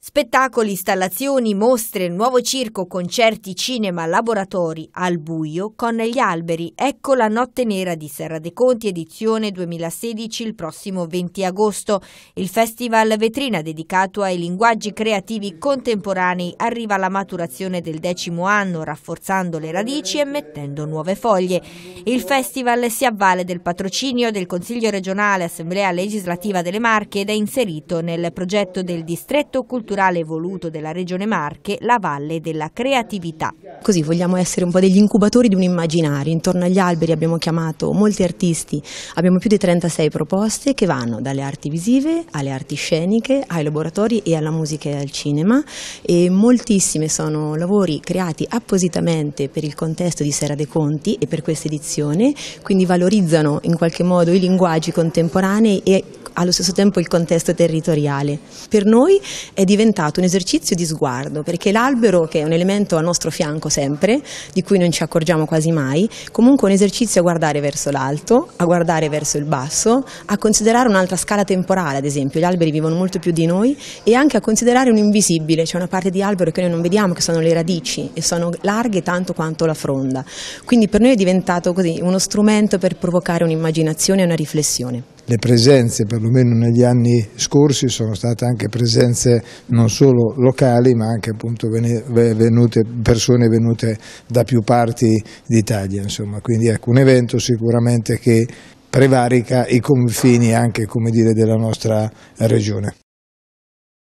Spettacoli, installazioni, mostre, nuovo circo, concerti, cinema, laboratori, al buio, con gli alberi. Ecco la Notte Nera di Serra dei Conti, edizione 2016, il prossimo 20 agosto. Il festival vetrina dedicato ai linguaggi creativi contemporanei arriva alla maturazione del decimo anno, rafforzando le radici e mettendo nuove foglie. Il festival si avvale del patrocinio del Consiglio regionale Assemblea legislativa delle Marche ed è inserito nel progetto del distretto culturale culturale voluto della Regione Marche, la Valle della Creatività così vogliamo essere un po' degli incubatori di un immaginario. Intorno agli alberi abbiamo chiamato molti artisti, abbiamo più di 36 proposte che vanno dalle arti visive alle arti sceniche, ai laboratori e alla musica e al cinema e moltissime sono lavori creati appositamente per il contesto di Sera dei Conti e per questa edizione, quindi valorizzano in qualche modo i linguaggi contemporanei e allo stesso tempo il contesto territoriale. Per noi è diventato un esercizio di sguardo perché l'albero che è un elemento a nostro fianco sempre, di cui non ci accorgiamo quasi mai, comunque un esercizio a guardare verso l'alto, a guardare verso il basso, a considerare un'altra scala temporale, ad esempio, gli alberi vivono molto più di noi e anche a considerare un invisibile, cioè una parte di albero che noi non vediamo, che sono le radici e sono larghe tanto quanto la fronda. Quindi per noi è diventato così uno strumento per provocare un'immaginazione e una riflessione le presenze, perlomeno negli anni scorsi, sono state anche presenze non solo locali ma anche appunto venute, persone venute da più parti d'Italia. Quindi ecco un evento sicuramente che prevarica i confini anche come dire, della nostra regione.